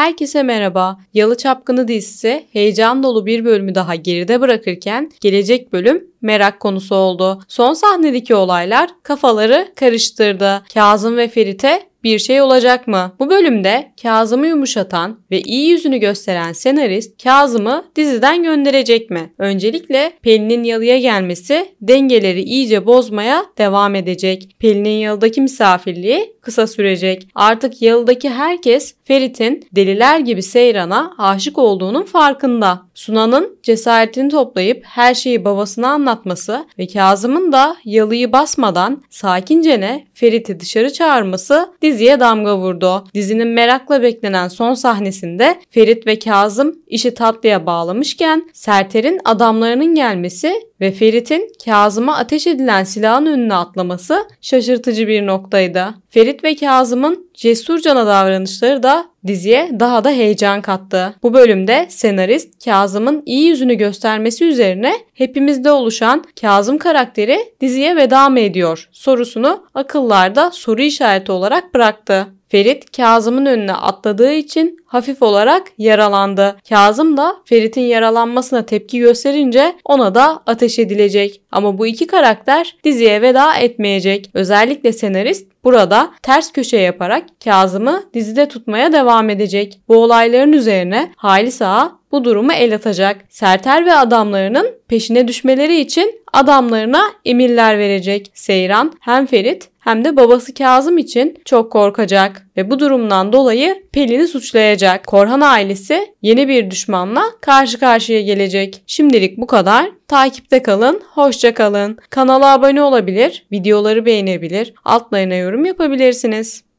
Herkese merhaba. Yalı Çapkını dizisi heyecan dolu bir bölümü daha geride bırakırken gelecek bölüm merak konusu oldu. Son sahnedeki olaylar kafaları karıştırdı. Kazım ve Ferit'e bir şey olacak mı? Bu bölümde Kazım'ı yumuşatan ve iyi yüzünü gösteren senarist Kazım'ı diziden gönderecek mi? Öncelikle Pelin'in yalıya gelmesi dengeleri iyice bozmaya devam edecek. Pelin'in yalıdaki misafirliği kısa sürecek. Artık yalıdaki herkes Ferit'in deliler gibi Seyran'a aşık olduğunun farkında. Sunan'ın cesaretini toplayıp her şeyi babasına anlatması ve Kazım'ın da yalıyı basmadan sakincene Ferit'i dışarı çağırması diziye damga vurdu. Dizinin merakla beklenen son sahnesinde Ferit ve Kazım işi tatlıya bağlamışken Serter'in adamlarının gelmesi ve Ferit'in Kazım'a ateş edilen silahın önüne atlaması şaşırtıcı bir noktaydı. Ferit ve Kazım'ın cesurcana davranışları da diziye daha da heyecan kattı. Bu bölümde senarist Kazım'ın iyi yüzünü göstermesi üzerine hepimizde oluşan Kazım karakteri diziye veda mı ediyor sorusunu akıllarda soru işareti olarak bıraktı. Ferit Kazım'ın önüne atladığı için hafif olarak yaralandı. Kazım da Ferit'in yaralanmasına tepki gösterince ona da ateş edilecek. Ama bu iki karakter diziye veda etmeyecek. Özellikle senarist burada ters köşe yaparak Kazım'ı dizide tutmaya devam edecek. Bu olayların üzerine Halis Ağa bu durumu el atacak. Serter ve adamlarının peşine düşmeleri için adamlarına emirler verecek. Seyran hem Ferit hem de babası Kazım için çok korkacak ve bu durumdan dolayı Pelin'i suçlayacak. Korhan ailesi yeni bir düşmanla karşı karşıya gelecek. Şimdilik bu kadar. Takipte kalın, hoşça kalın. Kanala abone olabilir, videoları beğenebilir, altlarına yorum yapabilirsiniz.